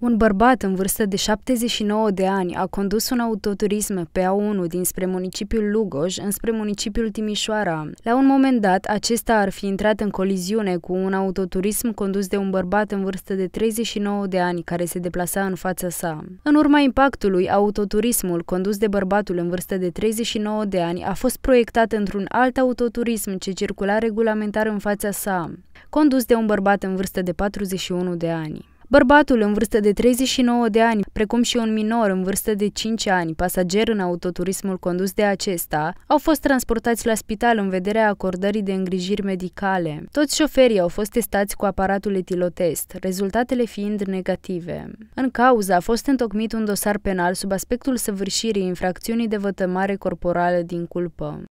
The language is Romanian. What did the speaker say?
Un bărbat în vârstă de 79 de ani a condus un autoturism pe A1 dinspre municipiul Lugoj înspre municipiul Timișoara. La un moment dat, acesta ar fi intrat în coliziune cu un autoturism condus de un bărbat în vârstă de 39 de ani care se deplasa în fața sa. În urma impactului, autoturismul condus de bărbatul în vârstă de 39 de ani a fost proiectat într-un alt autoturism ce circula regulamentar în fața sa, condus de un bărbat în vârstă de 41 de ani. Bărbatul în vârstă de 39 de ani, precum și un minor în vârstă de 5 ani, pasager în autoturismul condus de acesta, au fost transportați la spital în vederea acordării de îngrijiri medicale. Toți șoferii au fost testați cu aparatul etilotest, rezultatele fiind negative. În cauză a fost întocmit un dosar penal sub aspectul săvârșirii infracțiunii de vătămare corporală din culpă.